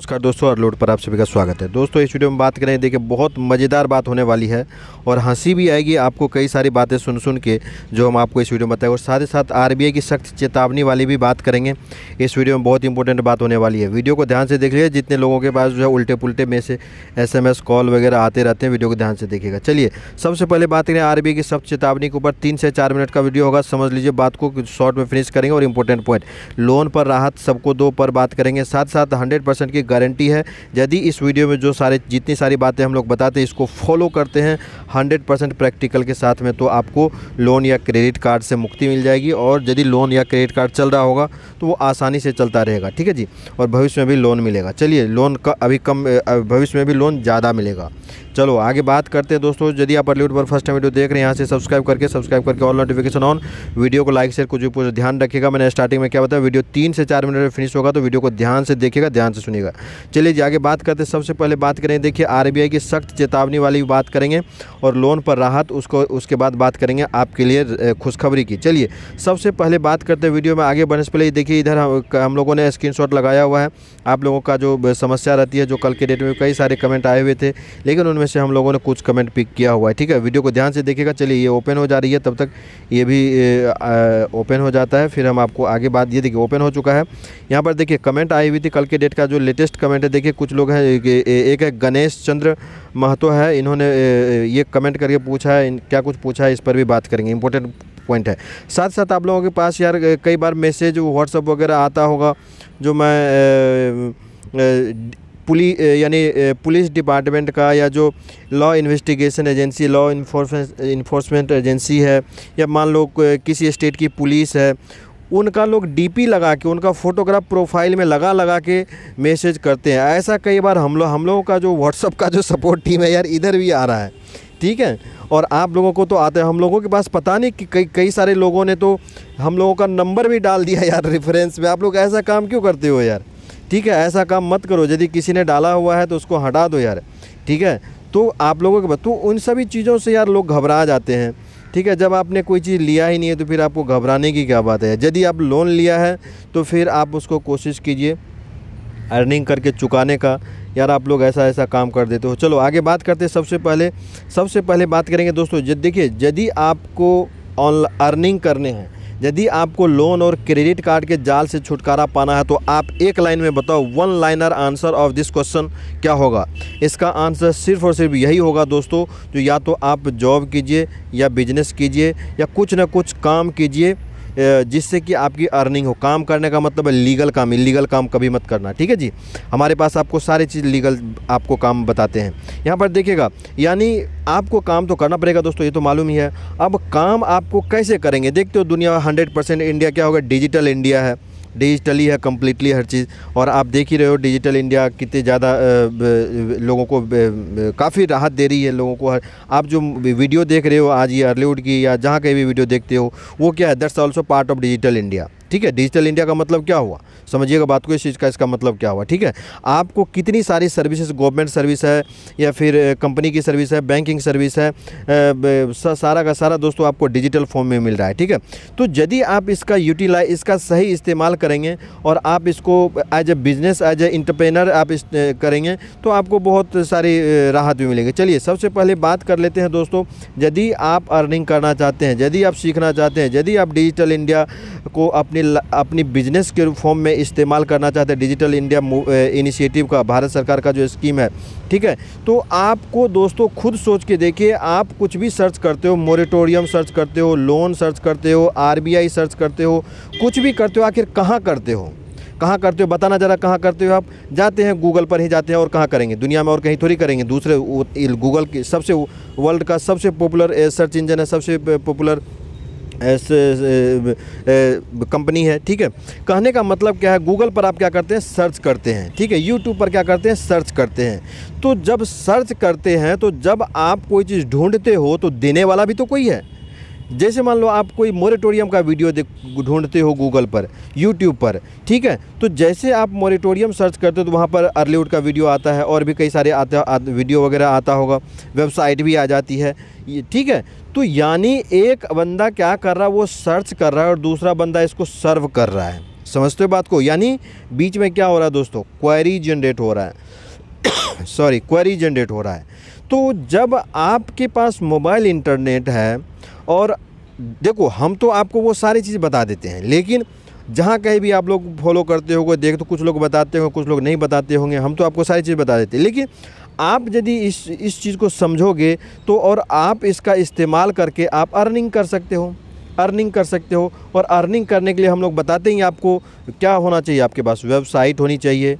नमस्कार दोस्तों और लोड पर आप सभी का स्वागत है दोस्तों इस वीडियो में बात करें देखिए बहुत मज़ेदार बात होने वाली है और हंसी भी आएगी आपको कई सारी बातें सुन सुन के जो हम आपको इस वीडियो में बताएं और साथ ही साथ आरबीआई की सख्त चेतावनी वाली भी बात करेंगे इस वीडियो में बहुत इंपॉर्टेंट बात होने वाली है वीडियो को ध्यान से देख लीजिए जितने लोगों के पास जो है उल्टे पुलटे में से एस कॉल वगैरह आते रहते हैं वीडियो को ध्यान से देखिएगा चलिए सबसे पहले बात करें आर की सख्त चेतावनी के ऊपर तीन से चार मिनट का वीडियो होगा समझ लीजिए बात को शॉर्ट में फिनिश करेंगे और इंपॉर्टेंट पॉइंट लोन पर राहत सबको दो पर बात करेंगे साथ साथ हंड्रेड की गारंटी है यदि इस वीडियो में जो सारे जितनी सारी बातें हम लोग बताते हैं इसको फॉलो करते हैं हंड्रेड परसेंट प्रैक्टिकल के साथ में तो आपको लोन या क्रेडिट कार्ड से मुक्ति मिल जाएगी और यदि लोन या क्रेडिट कार्ड चल रहा होगा तो वो आसानी से चलता रहेगा ठीक है जी और भविष्य में भी लोन मिलेगा चलिए लोन का अभी कम भविष्य में भी लोन ज़्यादा मिलेगा चलो आगे बात करते हैं दोस्तों यदि आप अर्लीवुड पर फर्स्ट टाइम वीडियो देख रहे हैं यहाँ से सब्सक्राइब करके सब्सक्राइब करके ऑल नोटिफिकेशन ऑन वीडियो को लाइक शेयर कुछ भी ध्यान रखिएगा मैंने स्टार्टिंग में क्या बताया वीडियो तीन से चार मिनट में फिनिश होगा तो वीडियो को ध्यान से देखिएगा ध्यान से सुनिएगा जाएगा चलिए जी आगे बात करते सबसे पहले बात करें देखिए आरबीआई की सख्त चेतावनी वाली बात करेंगे और लोन पर राहत उसको उसके बाद बात करेंगे आपके लिए खुशखबरी की चलिए सबसे पहले बात करते हैं वीडियो में आगे बढ़ने से पहले देखिए इधर हम, हम लोगों ने स्क्रीन लगाया हुआ है आप लोगों का जो समस्या रहती है जो कल के डेट में कई सारे कमेंट आए हुए थे लेकिन उनमें से हम लोगों ने कुछ कमेंट पिक किया हुआ है ठीक है वीडियो को ध्यान से देखिएगा चलिए ये ओपन हो जा रही है तब तक ये भी ओपन हो जाता है फिर हम आपको आगे बात ये देखिए ओपन हो चुका है यहाँ पर देखिए कमेंट आई हुई थी कल के डेट का जो लेटेस्ट लेटेस्ट कमेंट है देखिए कुछ लोग हैं एक है गणेश चंद्र महतो है इन्होंने ये कमेंट करके पूछा है क्या कुछ पूछा है इस पर भी बात करेंगे इंपॉर्टेंट पॉइंट है साथ साथ आप लोगों के पास यार कई बार मैसेज व्हाट्सअप वगैरह आता होगा जो मैं पुलिस यानी पुलिस डिपार्टमेंट का या जो law investigation agency law enforcement agency है या मान लो किसी स्टेट की पुलिस है उनका लोग डीपी लगा के उनका फ़ोटोग्राफ प्रोफाइल में लगा लगा के मैसेज करते हैं ऐसा कई बार हम लोग हम लोगों का जो व्हाट्सअप का जो सपोर्ट टीम है यार इधर भी आ रहा है ठीक है और आप लोगों को तो आते हैं हम लोगों के पास पता नहीं कि कई कई सारे लोगों ने तो हम लोगों का नंबर भी डाल दिया यार रेफरेंस में आप लोग ऐसा काम क्यों करते हो यार ठीक है ऐसा काम मत करो यदि किसी ने डाला हुआ है तो उसको हटा दो यार ठीक है तो आप लोगों के तो उन सभी चीज़ों से यार लोग घबरा जाते हैं ठीक है जब आपने कोई चीज़ लिया ही नहीं है तो फिर आपको घबराने की क्या बात है यदि आप लोन लिया है तो फिर आप उसको कोशिश कीजिए अर्निंग करके चुकाने का यार आप लोग ऐसा ऐसा काम कर देते हो चलो आगे बात करते हैं सबसे पहले सबसे पहले बात करेंगे दोस्तों देखिए यदि आपको ऑन अर्निंग करने हैं यदि आपको लोन और क्रेडिट कार्ड के जाल से छुटकारा पाना है तो आप एक लाइन में बताओ one liner answer of this question क्या होगा इसका आंसर सिर्फ और सिर्फ यही होगा दोस्तों जो तो या तो आप जॉब कीजिए या बिजनेस कीजिए या कुछ ना कुछ काम कीजिए जिससे कि आपकी अर्निंग हो काम करने का मतलब है लीगल काम इलीगल काम कभी मत करना ठीक है जी हमारे पास आपको सारे चीज़ लीगल आपको काम बताते हैं यहाँ पर देखिएगा यानी आपको काम तो करना पड़ेगा दोस्तों ये तो मालूम ही है अब काम आपको कैसे करेंगे देखते हो दुनिया हंड्रेड इंडिया क्या होगा डिजिटल इंडिया है डिजिटली है कम्प्लीटली हर चीज़ और आप देख ही रहे हो डिजिटल इंडिया कितने ज़्यादा लोगों को काफ़ी राहत दे रही है लोगों को हर आप जो वीडियो देख रहे हो आज ये हॉलीवुड की या जहाँ कहीं भी वीडियो देखते हो वो क्या है that's also part of digital India ठीक है डिजिटल इंडिया का मतलब क्या हुआ समझिएगा बात को इस चीज़ का इसका मतलब क्या हुआ ठीक है आपको कितनी सारी सर्विसेज गवर्नमेंट सर्विस है या फिर कंपनी की सर्विस है बैंकिंग सर्विस है सारा का सारा दोस्तों आपको डिजिटल फॉर्म में मिल रहा है ठीक है तो यदि आप इसका यूटिलाइज इसका सही इस्तेमाल करेंगे और आप इसको as a business as a entrepreneur आप इस करेंगे तो आपको बहुत सारी राहत भी मिलेगी चलिए सबसे पहले बात कर लेते हैं दोस्तों यदि आप अर्निंग करना चाहते हैं यदि आप सीखना चाहते हैं यदि आप डिजिटल इंडिया को अपने अपनी अपनी बिजनेस के फॉर्म में इस्तेमाल करना चाहते हैं डिजिटल इंडिया इनिशिएटिव का भारत सरकार का जो स्कीम है ठीक है तो आपको दोस्तों खुद सोच के देखिए आप कुछ भी सर्च करते हो मोरिटोरियम सर्च करते हो लोन सर्च करते हो आरबीआई सर्च करते हो कुछ भी करते हो आखिर कहाँ करते हो कहाँ करते हो बताना ज़रा कहाँ करते हो आप जाते हैं गूगल पर ही जाते हैं और कहाँ करेंगे दुनिया में और कहीं थोड़ी करेंगे दूसरे गूगल के सबसे वर्ल्ड का सबसे पॉपुलर सर्च इंजन है सबसे पॉपुलर कंपनी है ठीक है कहने का मतलब क्या है गूगल पर आप क्या करते हैं सर्च करते हैं ठीक है यूट्यूब पर क्या करते हैं सर्च करते हैं तो जब सर्च करते हैं तो जब आप कोई चीज़ ढूंढते हो तो देने वाला भी तो कोई है जैसे मान लो आप कोई मोरेटोरियम का वीडियो ढूंढते हो गूगल पर यूट्यूब पर ठीक है तो जैसे आप मोरेटोरियम सर्च करते हो तो वहाँ पर अर्लीवुड का वीडियो आता है और भी कई सारे आते आ, वीडियो वगैरह आता होगा वेबसाइट भी आ जाती है ठीक है तो यानी एक बंदा क्या कर रहा है वो सर्च कर रहा है और दूसरा बंदा इसको सर्व कर रहा है समझते हो बात को यानी बीच में क्या हो रहा है दोस्तों क्वेरी जनरेट हो रहा है सॉरी क्वेरी जनरेट हो रहा है तो जब आपके पास मोबाइल इंटरनेट है और देखो हम तो आपको वो सारी चीज़ बता देते हैं लेकिन जहाँ कहीं भी आप लोग फॉलो करते होगे देख तो कुछ लोग बताते होंगे कुछ लोग नहीं बताते होंगे हम तो आपको सारी चीज़ बता देते हैं लेकिन आप यदि इस इस चीज़ को समझोगे तो और आप इसका इस्तेमाल करके आप अर्निंग कर सकते हो अर्निंग कर सकते हो और अर्निंग करने के लिए हम लोग बताते ही आपको क्या होना चाहिए आपके पास वेबसाइट होनी चाहिए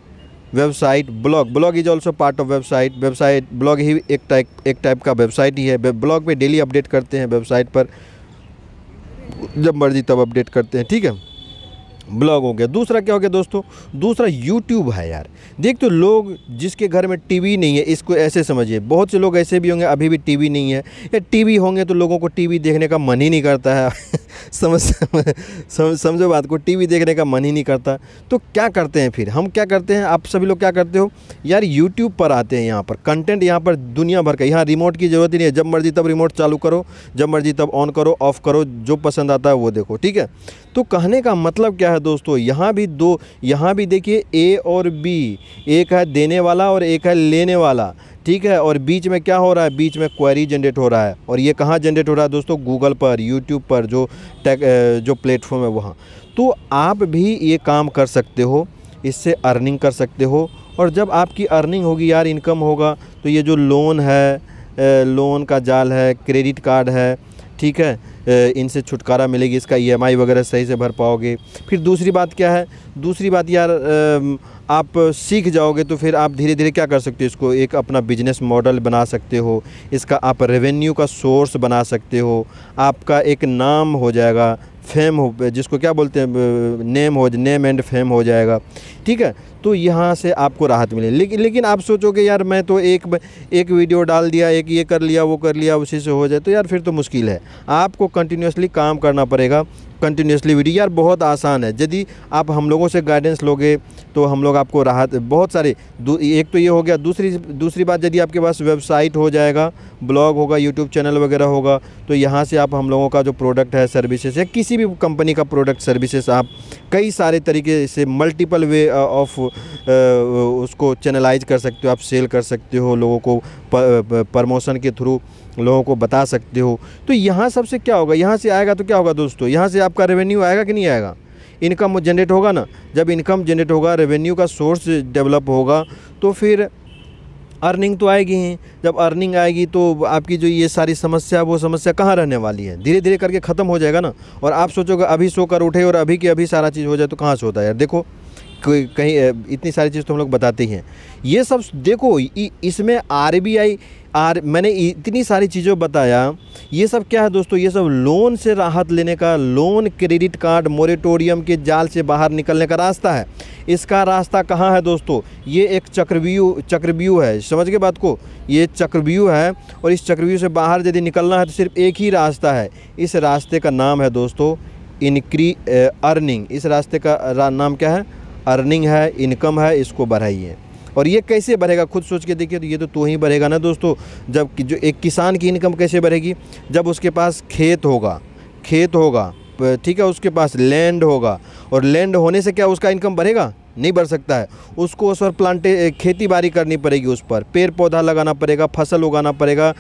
website blog blog is also part of website website blog ही एक टाइप एक टाइप का वेबसाइट ही है ब्लॉग पे डेली अपडेट करते हैं वेबसाइट पर जब मर्जी तब अपडेट करते हैं ठीक है ब्लॉग हो गया दूसरा क्या हो गया दोस्तों दूसरा यूट्यूब है यार देख तो लोग जिसके घर में टीवी नहीं है इसको ऐसे समझिए बहुत से लोग ऐसे भी होंगे अभी भी टीवी नहीं है या टीवी होंगे तो लोगों को टीवी देखने का मन ही नहीं करता है समझ समझो बात को टीवी देखने का मन ही नहीं करता तो क्या करते हैं फिर हम क्या करते हैं आप सभी लोग क्या करते हो यार यूट्यूब पर आते हैं यहाँ पर कंटेंट यहाँ पर दुनिया भर का यहाँ रिमोट की ज़रूरत ही नहीं है जब मर्जी तब रिमोट चालू करो जब मर्जी तब ऑन करो ऑफ़ करो जो पसंद आता है वो देखो ठीक है तो कहने का मतलब क्या है दोस्तों यहाँ भी दो यहाँ भी देखिए ए और बी एक है देने वाला और एक है लेने वाला ठीक है और बीच में क्या हो रहा है बीच में क्वेरी जनरेट हो रहा है और ये कहाँ जनरेट हो रहा है दोस्तों गूगल पर यूट्यूब पर जो टेक जो प्लेटफॉर्म है वहाँ तो आप भी ये काम कर सकते हो इससे अर्निंग कर सकते हो और जब आपकी अर्निंग होगी यार इनकम होगा तो ये जो लोन है लोन का जाल है क्रेडिट कार्ड है ठीक है इनसे छुटकारा मिलेगी इसका ईएमआई e वगैरह सही से भर पाओगे फिर दूसरी बात क्या है दूसरी बात यार आप सीख जाओगे तो फिर आप धीरे धीरे क्या कर सकते हो इसको एक अपना बिजनेस मॉडल बना सकते हो इसका आप रेवेन्यू का सोर्स बना सकते हो आपका एक नाम हो जाएगा फेम हो जिसको क्या बोलते हैं नेम हो नेम एंड फेम हो जाएगा ठीक है तो यहाँ से आपको राहत मिले लेकिन लेकिन आप सोचोगे यार मैं तो एक एक वीडियो डाल दिया एक ये कर लिया वो कर लिया उसी से हो जाए तो यार फिर तो मुश्किल है आपको कंटिन्यूसली काम करना पड़ेगा कंटिन्यूसली वीडियो यार बहुत आसान है यदि आप हम लोगों से गाइडेंस लोगे तो हम लोग आपको राहत बहुत सारे एक तो ये हो गया दूसरी दूसरी बात यदि आपके पास वेबसाइट हो जाएगा ब्लॉग होगा यूट्यूब चैनल वगैरह होगा तो यहाँ से आप हम लोगों का जो प्रोडक्ट है सर्विसेज या किसी भी कंपनी का प्रोडक्ट सर्विसेज आप कई सारे तरीके से मल्टीपल वे ऑफ उसको चैनलाइज कर सकते हो आप सेल कर सकते हो लोगों को प्रमोशन के थ्रू लोगों को बता सकते हो तो यहाँ सबसे क्या होगा यहाँ से आएगा तो क्या होगा दोस्तों यहाँ से आपका रेवेन्यू आएगा कि नहीं आएगा इनकम जनरेट होगा ना जब इनकम जनरेट होगा रेवेन्यू का सोर्स डेवलप होगा तो फिर अर्निंग तो आएगी ही जब अर्निंग आएगी तो आपकी जो ये सारी समस्या वो समस्या कहाँ रहने वाली है धीरे धीरे करके ख़त्म हो जाएगा ना और आप सोचोगे अभी सो कर उठे और अभी की अभी सारा चीज़ हो जाए तो कहाँ से होता है यार देखो कहीं इतनी सारी चीज़ तो हम लोग बताते ही हैं ये सब देखो इसमें आर आर मैंने इतनी सारी चीज़ों बताया ये सब क्या है दोस्तों ये सब लोन से राहत लेने का लोन क्रेडिट कार्ड मोरेटोरियम के जाल से बाहर निकलने का रास्ता है इसका रास्ता कहाँ है दोस्तों ये एक चक्रव्यू चक्रव्यू है समझ के बात को ये चक्रव्यू है और इस चक्रव्यू से बाहर यदि निकलना है तो सिर्फ एक ही रास्ता है इस रास्ते का नाम है दोस्तों इनक्री अर्निंग इस रास्ते का नाम क्या है अर्निंग है इनकम है इसको बढ़ाइए और ये कैसे बढ़ेगा खुद सोच के देखिए तो ये तो तो ही बढ़ेगा ना दोस्तों जब जो एक किसान की इनकम कैसे बढ़ेगी जब उसके पास खेत होगा खेत होगा ठीक है उसके पास लैंड होगा और लैंड होने से क्या उसका इनकम बढ़ेगा नहीं बढ़ सकता है उसको उस पर प्लांटे खेती बाड़ी करनी पड़ेगी उस पर पेड़ पौधा लगाना पड़ेगा फसल उगाना पड़ेगा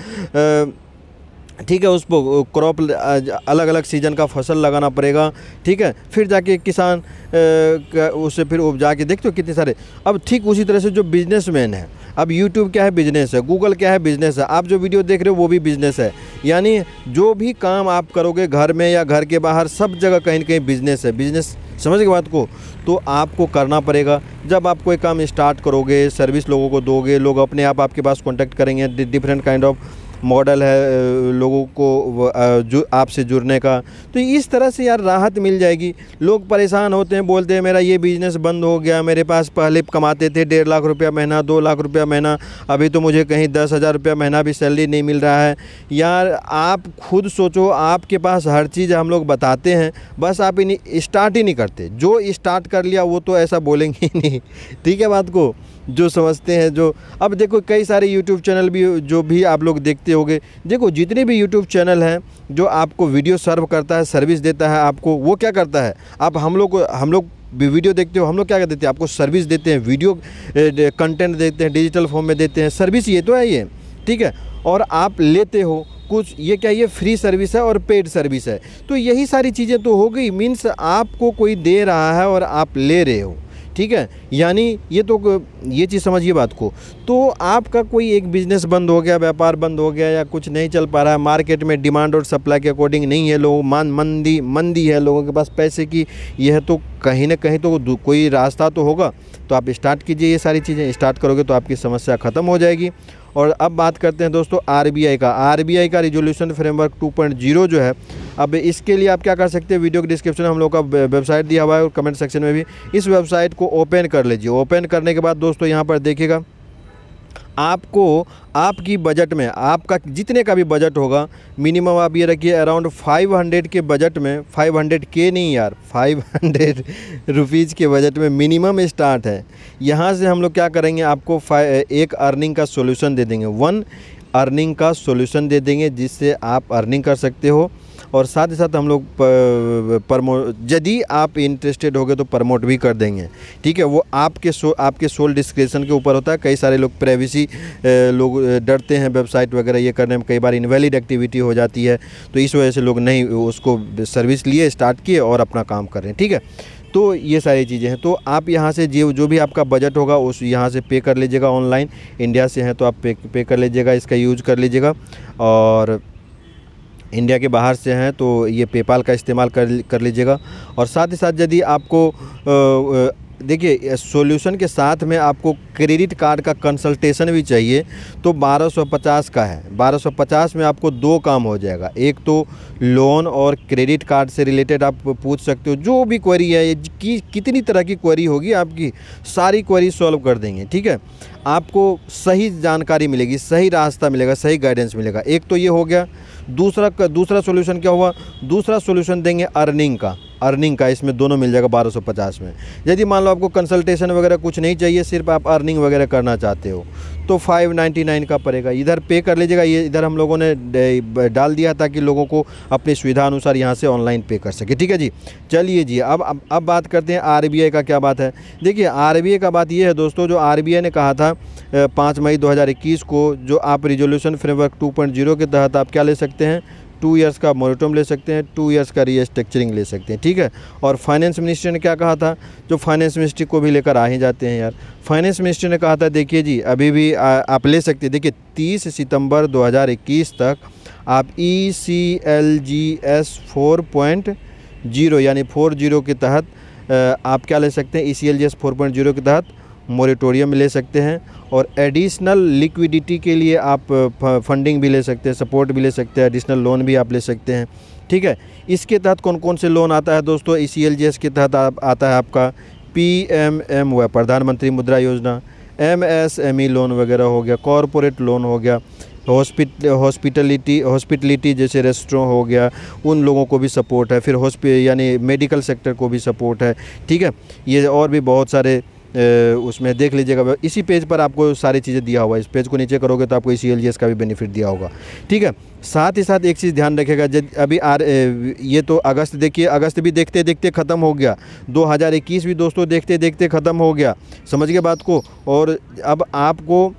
ठीक है उसको क्रॉप अलग अलग सीजन का फसल लगाना पड़ेगा ठीक है फिर जाके किसान उससे फिर उपजा के देखते हो कितने सारे अब ठीक उसी तरह से जो बिजनेसमैन है अब यूट्यूब क्या है बिजनेस है गूगल क्या है बिजनेस है आप जो वीडियो देख रहे हो वो भी बिजनेस है यानी जो भी काम आप करोगे घर में या घर के बाहर सब जगह कहीं ना कहीं बिजनेस है बिजनेस समझ के बात को तो आपको करना पड़ेगा जब आप कोई काम स्टार्ट करोगे सर्विस लोगों को दोगे लोग अपने आप आपके पास कॉन्टैक्ट करेंगे डिफरेंट काइंड ऑफ मॉडल है लोगों को जो आपसे जुड़ने का तो इस तरह से यार राहत मिल जाएगी लोग परेशान होते हैं बोलते हैं मेरा ये बिज़नेस बंद हो गया मेरे पास पहले कमाते थे डेढ़ लाख रुपया महीना दो लाख रुपया महीना अभी तो मुझे कहीं दस हज़ार रुपया महीना भी सैलरी नहीं मिल रहा है यार आप खुद सोचो आपके पास हर चीज़ हम लोग बताते हैं बस आप इन्हें स्टार्ट ही नहीं करते जो स्टार्ट कर लिया वो तो ऐसा बोलेंगे ही नहीं ठीक है बात को जो समझते हैं जो अब देखो कई सारे यूट्यूब चैनल भी जो भी आप लोग देखते होंगे देखो जितने भी यूट्यूब चैनल हैं जो आपको वीडियो सर्व करता है सर्विस देता है आपको वो क्या करता है आप हम लोग हम लोग भी वीडियो देखते हो हम लोग क्या कर देते हैं आपको सर्विस देते हैं वीडियो कंटेंट देते हैं डिजिटल फॉर्म में देते हैं सर्विस ये तो है ये ठीक है और आप लेते हो कुछ ये क्या ये फ्री सर्विस है और पेड सर्विस है तो यही सारी चीज़ें तो हो गई मीन्स आपको कोई दे रहा है और आप ले रहे हो ठीक है यानी ये तो ये चीज़ समझिए बात को तो आपका कोई एक बिजनेस बंद हो गया व्यापार बंद हो गया या कुछ नहीं चल पा रहा है मार्केट में डिमांड और सप्लाई के अकॉर्डिंग नहीं है लोग मान मंदी मंदी है लोगों के पास पैसे की यह तो कहीं ना कहीं तो कोई रास्ता तो होगा तो आप स्टार्ट कीजिए ये सारी चीज़ें स्टार्ट करोगे तो आपकी समस्या ख़त्म हो जाएगी और अब बात करते हैं दोस्तों आर का आर का रिजोल्यूशन फ्रेमवर्क टू जो है अब इसके लिए आप क्या कर सकते हैं वीडियो के डिस्क्रिप्शन में हम लोग का वेबसाइट दिया हुआ है और कमेंट सेक्शन में भी इस वेबसाइट को ओपन कर लीजिए ओपन करने के बाद दोस्तों यहाँ पर देखिएगा आपको आपकी बजट में आपका जितने का भी बजट होगा मिनिमम आप ये रखिए अराउंड 500 के बजट में 500 के नहीं यार 500 रुपीज़ के बजट में मिनिमम स्टार्ट है यहाँ से हम लोग क्या करेंगे आपको एक अर्निंग का सोल्यूशन दे देंगे वन अर्निंग का सोल्यूशन दे देंगे जिससे आप अर्निंग कर सकते हो और साथ ही साथ हम लोग प्रमोट यदि आप इंटरेस्टेड होगे तो प्रमोट भी कर देंगे ठीक है वो आपके सो आपके सोल डिस्क्रिप्शन के ऊपर होता है कई सारे लोग प्राइवेसी लोग डरते हैं वेबसाइट वगैरह ये करने में कई बार इनवैलिड एक्टिविटी हो जाती है तो इस वजह से लोग नहीं उसको सर्विस लिए स्टार्ट किए और अपना काम कर रहे हैं ठीक है तो ये सारी चीज़ें हैं तो आप यहाँ से जो जो भी आपका बजट होगा उस यहाँ से पे कर लीजिएगा ऑनलाइन इंडिया से हैं तो आप पे पे कर लीजिएगा इसका यूज कर लीजिएगा और इंडिया के बाहर से हैं तो ये पेपाल का इस्तेमाल कर कर लीजिएगा और साथ ही साथ यदि आपको देखिए सॉल्यूशन के साथ में आपको क्रेडिट कार्ड का कंसल्टेशन भी चाहिए तो 1250 का है 1250 में आपको दो काम हो जाएगा एक तो लोन और क्रेडिट कार्ड से रिलेटेड आप पूछ सकते हो जो भी क्वेरी है कि कितनी तरह की क्वेरी होगी आपकी सारी क्वेरी सॉल्व कर देंगे ठीक है आपको सही जानकारी मिलेगी सही रास्ता मिलेगा सही गाइडेंस मिलेगा एक तो ये हो गया दूसरा दूसरा सोल्यूशन क्या हुआ दूसरा सोल्यूशन देंगे अर्निंग का अर्निंग का इसमें दोनों मिल जाएगा पचास में यदि मान लो आपको कंसल्टेशन वगैरह कुछ नहीं चाहिए सिर्फ आप अर्निंग वगैरह करना चाहते हो तो 599 का पड़ेगा इधर पे कर लीजिएगा ये इधर हम लोगों ने डाल दिया ताकि लोगों को अपनी सुविधा अनुसार यहाँ से ऑनलाइन पे कर सके ठीक है जी चलिए जी अब अब, अब बात करते हैं आर का क्या बात है देखिए आर का बात ये है दोस्तों जो आर ने कहा था पाँच मई 2021 को जो आप रिजोल्यूशन फ्रेमवर्क 2.0 के तहत आप क्या ले सकते हैं टू ईयर्स का मोरिटोम ले सकते हैं टू ईयर्स का रीस्ट्रक्चरिंग ले सकते हैं ठीक है और फाइनेंस मिनिस्ट्री ने क्या कहा था जो फाइनेंस मिनिस्ट्री को भी लेकर आ ही जाते हैं यार फाइनेंस मिनिस्ट्री ने कहा था देखिए जी अभी भी आ, आप ले सकते हैं देखिए तीस सितम्बर दो तक आप E C L G S four point zero यानी फोर जीरो के तहत आप क्या ले सकते हैं E C L G S four point zero के तहत मोरिटोरियम ले सकते हैं और एडिशनल लिक्विडिटी के लिए आप फंडिंग भी ले सकते हैं सपोर्ट भी ले सकते हैं एडिशनल लोन भी आप ले सकते हैं ठीक है इसके तहत कौन कौन से लोन आता है दोस्तों ई e सी के तहत आप आता है आपका पी एम एम व Pradhan Mantri Mudra Yojana M S M E loan वगैरह हो गया कॉरपोरेट लोन हो गया हॉस्पिट हॉस्पिटलिटी हॉस्पिटलिटी जैसे रेस्टोरों हो गया उन लोगों को भी सपोर्ट है फिर हॉस्पि यानी मेडिकल सेक्टर को भी सपोर्ट है ठीक है ये और भी बहुत सारे उसमें देख लीजिएगा इसी पेज पर आपको सारी चीज़ें दिया हुआ है इस पेज को नीचे करोगे तो आपको ई का भी बेनिफिट दिया होगा ठीक है साथ ही साथ एक चीज़ ध्यान रखेगा जब अभी आर ये तो अगस्त देखिए अगस्त भी देखते देखते ख़त्म हो गया 2021 भी दोस्तों देखते देखते ख़त्म हो गया समझ गए बात को और अब आपको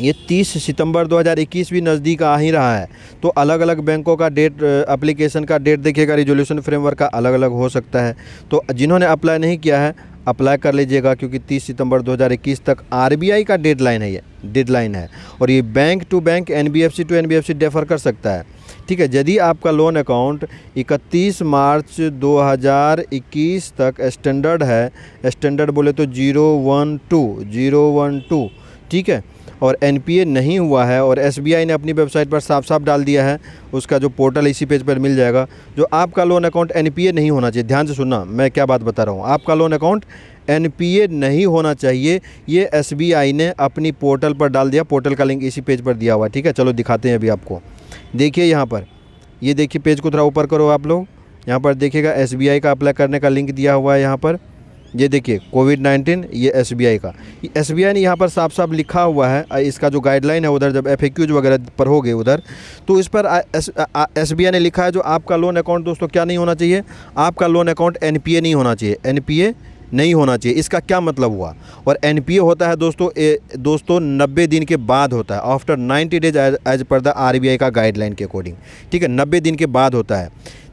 ये 30 सितंबर 2021 भी नज़दीक आ ही रहा है तो अलग अलग बैंकों का डेट एप्लीकेशन का डेट देखिएगा रिजोल्यूशन फ्रेमवर्क का अलग अलग हो सकता है तो जिन्होंने अप्लाई नहीं किया है अप्लाई कर लीजिएगा क्योंकि 30 सितंबर 2021 तक आरबीआई का डेडलाइन है ये डेडलाइन है और ये bank to bank NBFC to NBFC defer कर सकता है ठीक है यदि आपका लोन अकाउंट 31 मार्च 2021 तक स्टैंडर्ड है स्टैंडर्ड बोले तो zero one two zero one two ठीक है और एनपीए नहीं हुआ है और एसबीआई ने अपनी वेबसाइट पर साफ साफ डाल दिया है उसका जो पोर्टल इसी पेज पर मिल जाएगा जो आपका लोन अकाउंट एनपीए नहीं होना चाहिए ध्यान से सुनना मैं क्या बात बता रहा हूँ आपका लोन अकाउंट एनपीए नहीं होना चाहिए ये एसबीआई ने अपनी पोर्टल पर डाल दिया पोर्टल का लिंक इसी पेज पर दिया हुआ है ठीक है चलो दिखाते हैं अभी आपको देखिए यहाँ पर ये देखिए पेज को थोड़ा ऊपर करो आप लोग यहाँ पर देखिएगा एस का अप्लाई करने का लिंक दिया हुआ है यहाँ पर ये देखिए कोविड नाइन्टीन ये एस का एस ने यहाँ पर साफ साफ लिखा हुआ है इसका जो गाइडलाइन है उधर जब एफ वगैरह पर हो गए उधर तो इस पर एस बी ने लिखा है जो आपका लोन अकाउंट दोस्तों क्या नहीं होना चाहिए आपका लोन अकाउंट एन नहीं होना चाहिए एन नहीं होना चाहिए इसका क्या मतलब हुआ और एन होता है दोस्तों ए, दोस्तों नब्बे दिन के बाद होता है after ninety days as per the R का गाइडलाइन के अकॉर्डिंग ठीक है नब्बे दिन के बाद होता है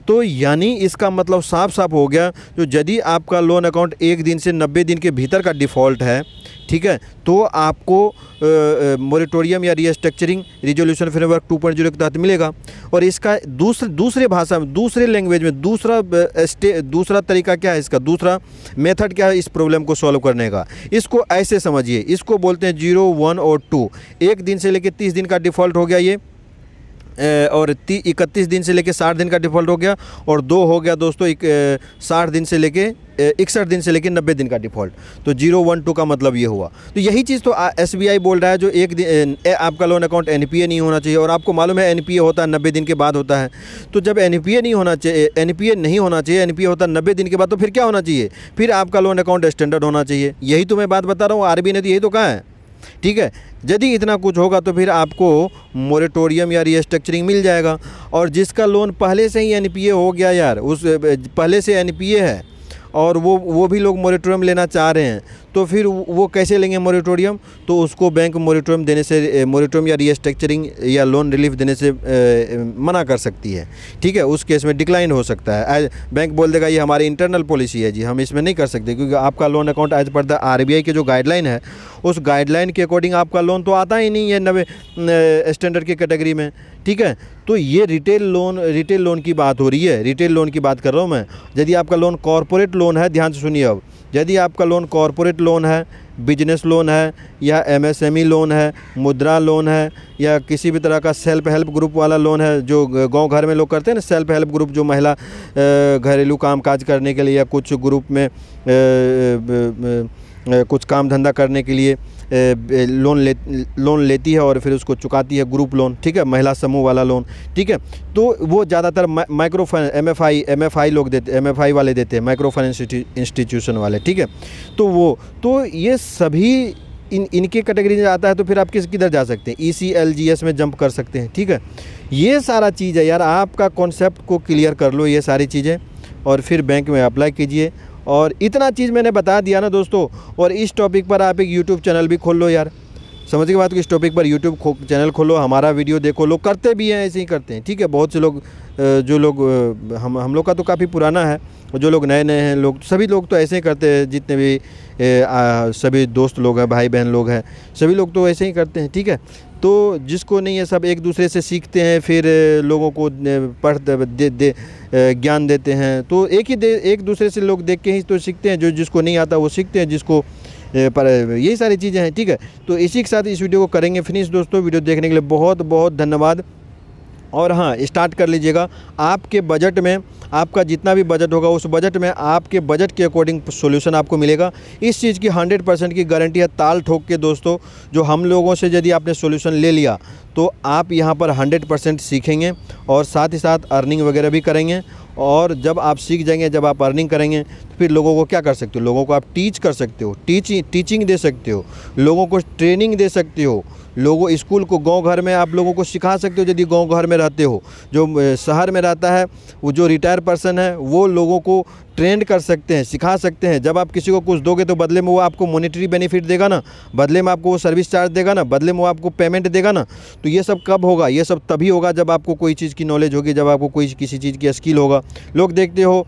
तो यानी इसका मतलब साफ साफ हो गया जो यदि आपका लोन अकाउंट एक दिन से नब्बे दिन के भीतर का डिफ़ॉल्ट है ठीक है तो आपको मोरिटोरियम या रीस्ट्रक्चरिंग रिजोल्यूशन फ्रेमवर्क 2.0 के तहत मिलेगा और इसका दूसरे दूसरे भाषा में दूसरे लैंग्वेज में दूसरा स्टे दूसरा तरीका क्या है इसका दूसरा मेथड क्या है इस प्रॉब्लम को सॉल्व करने का इसको ऐसे समझिए इसको बोलते हैं जीरो वन और टू एक दिन से लेकर तीस दिन का डिफ़ॉल्ट हो गया ये और इकतीस दिन से लेके साठ दिन का डिफ़ॉल्ट हो गया और दो हो गया दोस्तों एक साठ दिन से लेके इकसठ दिन से लेकर नब्बे दिन का डिफॉल्ट तो जीरो वन टू का मतलब ये हुआ तो यही चीज़ तो एस बोल रहा है जो एक दिन ए, आपका लोन अकाउंट एन नहीं होना चाहिए और आपको मालूम है एन होता है नब्बे दिन के बाद होता है तो जब एन नहीं होना चाहिए एन नहीं होना चाहिए एन होता है नब्बे दिन के बाद तो फिर क्या होना चाहिए फिर आपका लोन अकाउंट स्टैंडर्ड होना चाहिए यही तो मैं बात बता रहा हूँ आर ने तो यही तो कहा है ठीक है यदि इतना कुछ होगा तो फिर आपको मोरेटोरियम या रिस्ट्रक्चरिंग मिल जाएगा और जिसका लोन पहले से ही एनपीए हो गया यार उस पहले से एनपीए है और वो वो भी लोग मोरेटोरियम लेना चाह रहे हैं तो फिर वो कैसे लेंगे मोरिटोरियम तो उसको बैंक मोरिटोरियम देने से मोरिटोरियम या रीस्ट्रक्चरिंग या लोन रिलीफ देने से मना कर सकती है ठीक है उस केस में डिक्लाइन हो सकता है एज बैंक बोल देगा ये हमारी इंटरनल पॉलिसी है जी हम इसमें नहीं कर सकते क्योंकि आपका loan account as per the R के जो गाइडलाइन है उस गाइडलाइन के अकॉर्डिंग आपका लोन तो आता ही नहीं है नवे स्टैंडर्ड की कैटेगरी में ठीक है तो ये रिटेल लोन रिटेल लोन की बात हो रही है रिटेल लोन की बात कर रहा हूँ मैं यदि आपका लोन कॉरपोरेट लोन है ध्यान से सुनिए अब यदि आपका लोन कॉरपोरेट लोन है बिजनेस लोन है या एमएसएमई लोन है मुद्रा लोन है या किसी भी तरह का सेल्फ हेल्प ग्रुप वाला लोन है जो गांव घर में लोग करते हैं ना सेल्फ हेल्प ग्रुप जो महिला घरेलू काम काज करने के लिए या कुछ ग्रुप में कुछ काम धंधा करने के लिए लोन ले लोन लेती है और फिर उसको चुकाती है ग्रुप लोन ठीक है महिला समूह वाला लोन ठीक है तो वो ज़्यादातर micro M F I M F I लोग देते एम एफ आई वाले देते हैं माइक्रो फाइनेंस इंस्टीट्यूशन वाले ठीक है तो वो तो ये सभी इन इनके कैटेगरी में आता है तो फिर आप किस किधर जा सकते हैं E C L G S में जंप कर सकते हैं ठीक है ये सारा चीज़ है यार आपका कॉन्सेप्ट को क्लियर कर लो ये सारी चीज़ें और फिर बैंक में अप्लाई कीजिए और इतना चीज़ मैंने बता दिया ना दोस्तों और इस टॉपिक पर आप एक यूट्यूब चैनल भी खोल लो यार समझ के बात इस टॉपिक पर यूट्यूब चैनल खोलो हमारा वीडियो देखो लोग करते भी हैं ऐसे ही करते हैं ठीक है बहुत से लोग जो लोग हम हम लोग का तो काफ़ी पुराना है जो लोग नए नए हैं लोग सभी लोग तो ऐसे ही करते हैं जितने भी ए, आ, सभी दोस्त लोग हैं भाई बहन लोग हैं सभी लोग तो ऐसे ही करते हैं ठीक है तो जिसको नहीं है सब एक दूसरे से सीखते हैं फिर लोगों को पढ़ दे, दे ज्ञान देते हैं तो एक ही दे, एक दूसरे से लोग देख के ही तो सीखते हैं जो जिसको नहीं आता वो सीखते हैं जिसको पर यही सारी चीज़ें हैं ठीक है तो इसी के साथ इस वीडियो को करेंगे फिनिश दोस्तों वीडियो देखने के लिए बहुत बहुत धन्यवाद और हाँ स्टार्ट कर लीजिएगा आपके बजट में आपका जितना भी बजट होगा उस बजट में आपके बजट के अकॉर्डिंग सोल्यूशन आपको मिलेगा इस चीज़ की हंड्रेड परसेंट की गारंटी है ताल ठोक के दोस्तों जो हम लोगों से यदि आपने सोल्यूशन ले लिया तो आप यहाँ पर हंड्रेड परसेंट सीखेंगे और साथ ही साथ अर्निंग वगैरह भी करेंगे और जब आप सीख जाएंगे जब आप अर्निंग करेंगे तो फिर लोगों को क्या कर सकते हो लोगों को आप टीच कर सकते हो टीचिंग टीचिंग दे सकते हो लोगों को ट्रेनिंग दे सकते हो लोगों स्कूल को गांव घर में आप लोगों को सिखा सकते हो यदि गांव घर में रहते हो जो शहर में रहता है वो जो रिटायर पर्सन है वो लोगों को ट्रेंड कर सकते हैं सिखा सकते हैं जब आप किसी को कुछ दोगे तो बदले में वो आपको मोनिटरी बेनिफिट देगा ना बदले में आपको वो सर्विस चार्ज देगा ना बदले में वो आपको पेमेंट देगा ना तो ये सब कब होगा ये सब तभी होगा जब आपको कोई चीज़ की नॉलेज होगी जब आपको कोई किसी चीज़ की स्किल होगा लोग देखते हो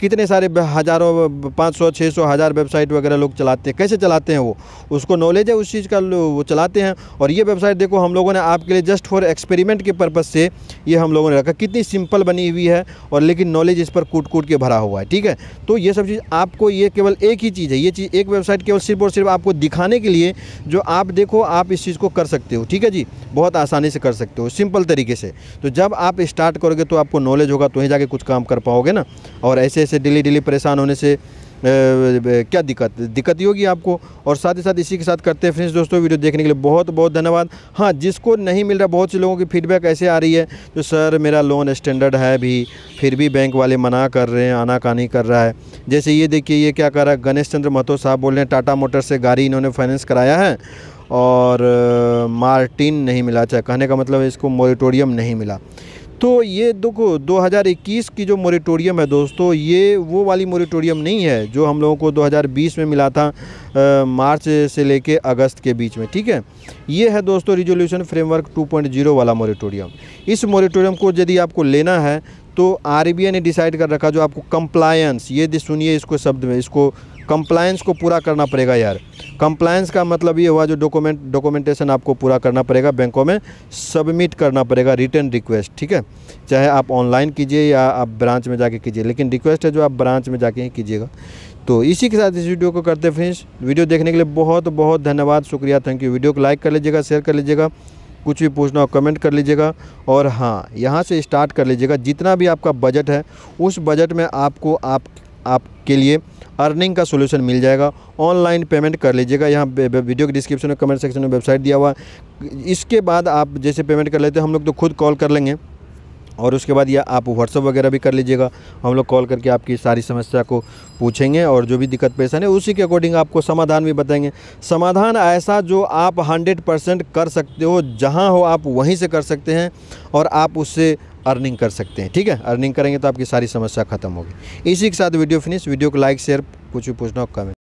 कितने सारे हज़ारों पाँच सौ छः सौ हज़ार वेबसाइट वगैरह लोग चलाते हैं कैसे चलाते हैं वो उसको नॉलेज है उस चीज़ का वो चलाते हैं और ये वेबसाइट देखो हम लोगों ने आपके लिए जस्ट फॉर एक्सपेरिमेंट के पर्पज़ से ये हम लोगों ने रखा कितनी सिंपल बनी हुई है और लेकिन नॉलेज इस पर कूट कूट के भरा हुआ है ठीक है है तो ये सब चीज़ आपको ये केवल एक ही चीज़ है ये चीज़ एक वेबसाइट केवल सिर्फ और सिर्फ आपको दिखाने के लिए जो आप देखो आप इस चीज़ को कर सकते हो ठीक है जी बहुत आसानी से कर सकते हो सिंपल तरीके से तो जब आप स्टार्ट करोगे तो आपको नॉलेज होगा तो ही जाके कुछ काम कर पाओगे ना और ऐसे ऐसे डेली डेली परेशान होने से क्या दिक्कत दिक्कत ही होगी आपको और साथ ही साथ इसी के साथ करते हैं फ्रेंड्स दोस्तों वीडियो देखने के लिए बहुत बहुत धन्यवाद हाँ जिसको नहीं मिल रहा बहुत से लोगों की फीडबैक ऐसे आ रही है तो सर मेरा लोन स्टैंडर्ड है भी फिर भी बैंक वाले मना कर रहे हैं आनाकानी कर रहा है जैसे ये देखिए ये क्या कर रहा है गणेश चंद्र महतो साहब बोल रहे हैं टाटा मोटर से गाड़ी इन्होंने फाइनेंस कराया है और मार्टिन नहीं मिला चाहे अच्छा, कहने का मतलब इसको मोरिटोरियम नहीं मिला तो ये देखो 2021 की जो मोरिटोरियम है दोस्तों ये वो वाली मोरिटोरियम नहीं है जो हम लोगों को 2020 में मिला था आ, मार्च से लेके अगस्त के बीच में ठीक है ये है दोस्तों रिजोल्यूशन फ्रेमवर्क 2.0 वाला मोरिटोरियम इस मोरिटोरियम को यदि आपको लेना है तो आर ने डिसाइड कर रखा जो आपको कंप्लायंस ये सुनिए इसको शब्द में इसको कंप्लायंस को पूरा करना पड़ेगा यार कंप्लायंस का मतलब ये हुआ जो डॉक्यूमेंट डॉक्यूमेंटेशन आपको पूरा करना पड़ेगा बैंकों में सबमिट करना पड़ेगा रिटर्न रिक्वेस्ट ठीक है चाहे आप ऑनलाइन कीजिए या आप ब्रांच में जाके कीजिए लेकिन रिक्वेस्ट है जो आप ब्रांच में जाके ही कीजिएगा तो इसी के साथ इस वीडियो को करते फ्रेंड्स वीडियो देखने के लिए बहुत बहुत धन्यवाद शुक्रिया थैंक यू वीडियो को लाइक कर लीजिएगा शेयर कर लीजिएगा कुछ भी पूछना हो कमेंट कर लीजिएगा और हाँ यहाँ से स्टार्ट कर लीजिएगा जितना भी आपका बजट है उस बजट में आपको आप आपके लिए अर्निंग का सोल्यूशन मिल जाएगा ऑनलाइन पेमेंट कर लीजिएगा यहाँ वीडियो के डिस्क्रिप्शन में कमेंट सेक्शन में वेबसाइट दिया हुआ इसके बाद आप जैसे पेमेंट कर लेते हैं हम लोग तो खुद कॉल कर लेंगे और उसके बाद या आप व्हाट्सअप वगैरह भी कर लीजिएगा हम लोग कॉल करके आपकी सारी समस्या को पूछेंगे और जो भी दिक्कत परेशानी है उसी के अकॉर्डिंग आपको समाधान भी बताएंगे समाधान ऐसा जो आप 100 परसेंट कर सकते हो जहां हो आप वहीं से कर सकते हैं और आप उससे अर्निंग कर सकते हैं ठीक है अर्निंग करेंगे तो आपकी सारी समस्या खत्म होगी इसी के साथ वीडियो फिनिश वीडियो को लाइक शेयर कुछ भी पूछना कमेंट